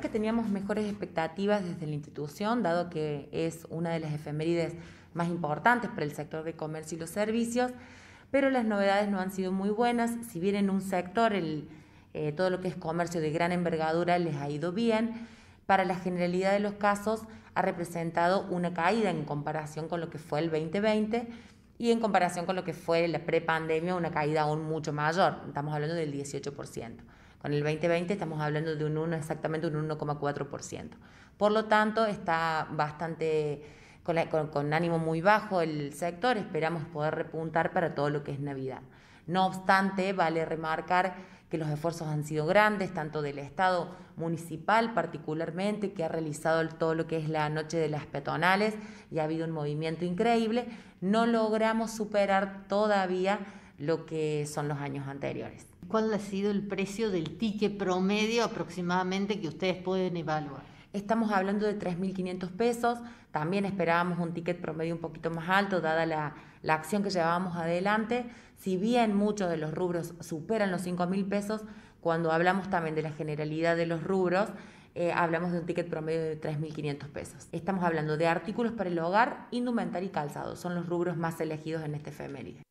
que teníamos mejores expectativas desde la institución, dado que es una de las efemérides más importantes para el sector de comercio y los servicios, pero las novedades no han sido muy buenas. Si bien en un sector el, eh, todo lo que es comercio de gran envergadura les ha ido bien, para la generalidad de los casos ha representado una caída en comparación con lo que fue el 2020 y en comparación con lo que fue la prepandemia, una caída aún mucho mayor, estamos hablando del 18%. Con el 2020 estamos hablando de un 1, exactamente un 1,4%. Por lo tanto, está bastante con, con, ánimo muy bajo el sector, esperamos poder repuntar para todo lo que es Navidad. No obstante, vale remarcar que los esfuerzos han sido grandes, tanto del Estado municipal particularmente, que ha realizado todo lo que es la noche de las petonales, y ha habido un movimiento increíble, no logramos superar todavía lo que son los años anteriores. ¿Cuál ha sido el precio del ticket promedio aproximadamente que ustedes pueden evaluar? Estamos hablando de 3.500 pesos. También esperábamos un ticket promedio un poquito más alto, dada la, acción que llevábamos adelante. Si bien muchos de los rubros superan los 5.000 pesos, cuando hablamos también de la generalidad de los rubros, eh, hablamos de un ticket promedio de 3.500 pesos. Estamos hablando de artículos para el hogar, indumentaria y calzado. Son los rubros más elegidos en este efeméride.